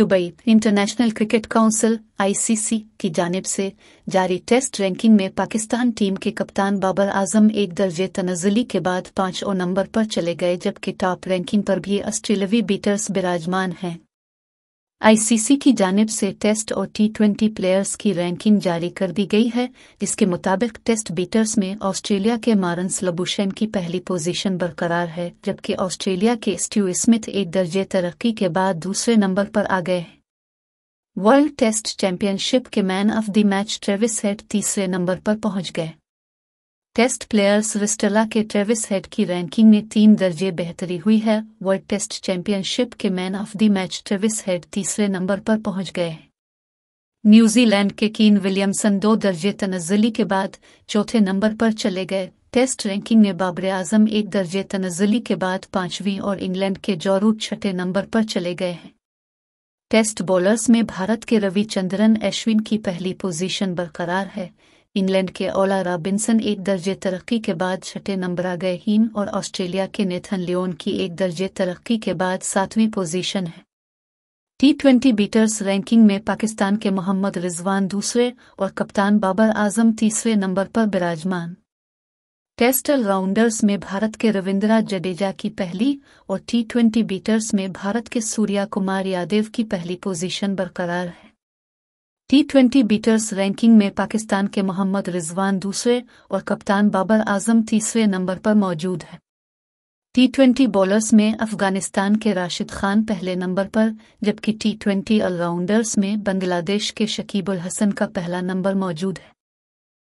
Dubai International Cricket Council ICC की जानब से जारी टेस्ट रैंकिंग में पाकिस्तान टीम के कप्तान बाबर आजम एक दर्जे तनजली के बाद पाँचों नंबर पर चले गए जबकि टॉप रैंकिंग पर भी ऑस्ट्रेलवी बीटर्स विराजमान हैं आईसीसी की जानब से टेस्ट और टी ट्वेंटी प्लेयर्स की रैंकिंग जारी कर दी गई है जिसके मुताबिक टेस्ट बीटर्स में ऑस्ट्रेलिया के मारंस लबुशेन की पहली पोजीशन बरकरार है जबकि ऑस्ट्रेलिया के स्ट्यू स्मिथ एक दर्जे तरक्की के बाद दूसरे नंबर पर आ गए वर्ल्ड टेस्ट चैंपियनशिप के man of the match Travis Head तीसरे नंबर पर पहुंच गए टेस्ट प्लेयर्स विस्टला के ट्रेविस हेड की रैंकिंग में तीन दर्जे बेहतरी हुई है वर्ल्ड टेस्ट चैंपियनशिप के man of the match Travis Head तीसरे नंबर पर पहुंच गए हैं न्यूजीलैंड के कीन विलियमसन दो दर्जे तनजली के बाद चौथे नंबर पर चले गए टेस्ट रैंकिंग में बाबर आजम एक दर्जे तनजली के बाद पांचवीं और इंग्लैंड के जौरू छठे नंबर पर चले गए हैं टेस्ट बॉलर्स में भारत के रविचंद्रन अश्विन की पहली पोजीशन बरकरार है इंग्लैंड के ओला रॉबिन्सन एक दर्जे तरक्की के बाद छठे नंबर आ गए हीन और ऑस्ट्रेलिया के नेथन लियोन की एक दर्जे तरक्की के बाद सातवीं पोजीशन है टी ट्वेंटी बीटर्स रैंकिंग में पाकिस्तान के मोहम्मद रिजवान दूसरे और कप्तान बाबर आजम तीसरे नंबर पर विराजमान टेस्ट राउंडर्स में भारत के रविंद्रा जडेजा की पहली और टी ट्वेंटी बीटर्स में भारत के सूर्या कुमार यादव की पहली पोजीशन बरकरार है टी ट्वेंटी बीटर्स रैंकिंग में पाकिस्तान के मोहम्मद रिजवान दूसरे और कप्तान बाबर आजम तीसरे नंबर पर मौजूद है टी ट्वेंटी बॉलर्स में अफगानिस्तान के राशिद खान पहले नंबर पर जबकि टी ट्वेंटी ऑलराउंडर्स में बांग्लादेश के शकीबुल हसन का पहला नंबर मौजूद है